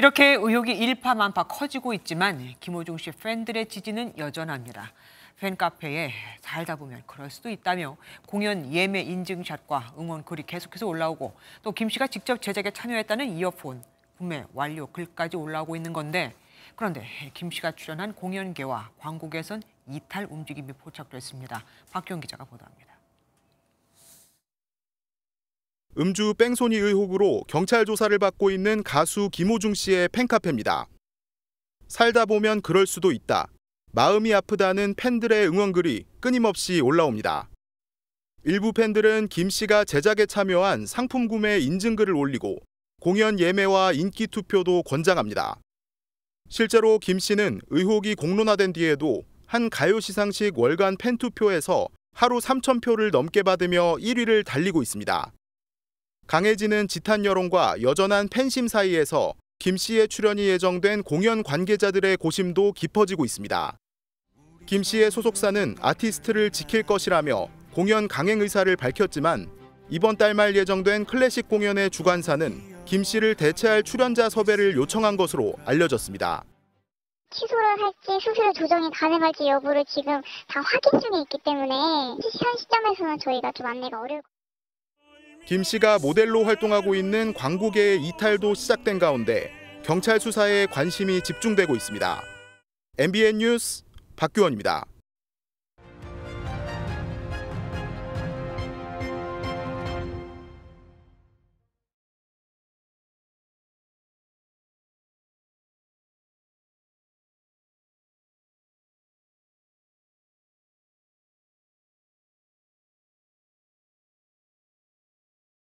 이렇게 의혹이 일파만파 커지고 있지만 김호중 씨 팬들의 지지는 여전합니다. 팬카페에 살다 보면 그럴 수도 있다며 공연 예매 인증샷과 응원글이 계속해서 올라오고 또 김 씨가 직접 제작에 참여했다는 이어폰 구매 완료 글까지 올라오고 있는 건데 그런데 김 씨가 출연한 공연계와 광고계선 이탈 움직임이 포착됐습니다. 박경 기자가 보도합니다. 음주 뺑소니 의혹으로 경찰 조사를 받고 있는 가수 김호중 씨의 팬카페입니다. 살다 보면 그럴 수도 있다. 마음이 아프다는 팬들의 응원글이 끊임없이 올라옵니다. 일부 팬들은 김 씨가 제작에 참여한 상품 구매 인증글을 올리고 공연 예매와 인기 투표도 권장합니다. 실제로 김 씨는 의혹이 공론화된 뒤에도 한 가요 시상식 월간 팬투표에서 하루 3,000표를 넘게 받으며 1위를 달리고 있습니다. 강해지는 지탄 여론과 여전한 팬심 사이에서 김 씨의 출연이 예정된 공연 관계자들의 고심도 깊어지고 있습니다. 김 씨의 소속사는 아티스트를 지킬 것이라며 공연 강행 의사를 밝혔지만 이번 달 말 예정된 클래식 공연의 주관사는 김 씨를 대체할 출연자 섭외를 요청한 것으로 알려졌습니다. 취소를 할지 수수료 조정이 가능할지 여부를 지금 다 확인 중에 있기 때문에 현 시점에서는 저희가 좀 안내가 어려울 것김 씨가 모델로 활동하고 있는 광고계의 이탈도 시작된 가운데 경찰 수사에 관심이 집중되고 있습니다. MBN 뉴스 박규원입니다.